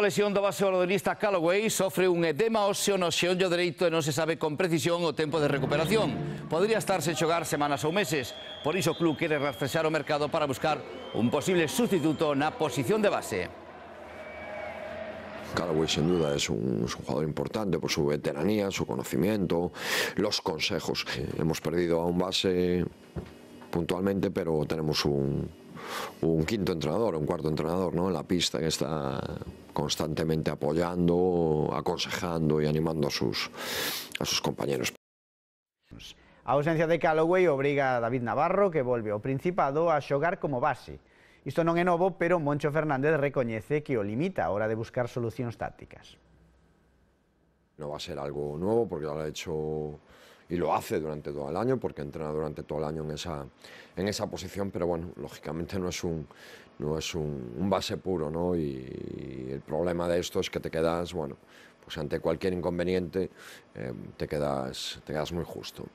la lesión de base lista Callaway sufre un edema óseo no oye derecho y no se sabe con precisión o tiempo de recuperación. Podría estarse en semanas o meses. Por eso club quiere refrescar el mercado para buscar un posible sustituto en la posición de base. Callaway sin duda es un, jugador importante por su veteranía, su conocimiento, los consejos. Eh, hemos perdido a un base puntualmente, pero tenemos un, quinto entrenador, un cuarto entrenador ¿no? en la pista que está constantemente apoyando, aconsejando y animando a sus, a sus compañeros. A ausencia de Calloway obliga a David Navarro, que vuelve o Principado, a xogar como base. Esto no é novo, pero Moncho Fernández reconoce que o limita a hora de buscar soluciones tácticas. No va a ser algo nuevo, porque lo ha hecho y lo hace durante todo el año, porque entrena durante todo el año en esa, en esa posición, pero bueno, lógicamente no es un, no es un, un base puro, ¿no? Y, el problema de esto es que te quedas, bueno, pues ante cualquier inconveniente eh, te, quedas, te quedas muy justo.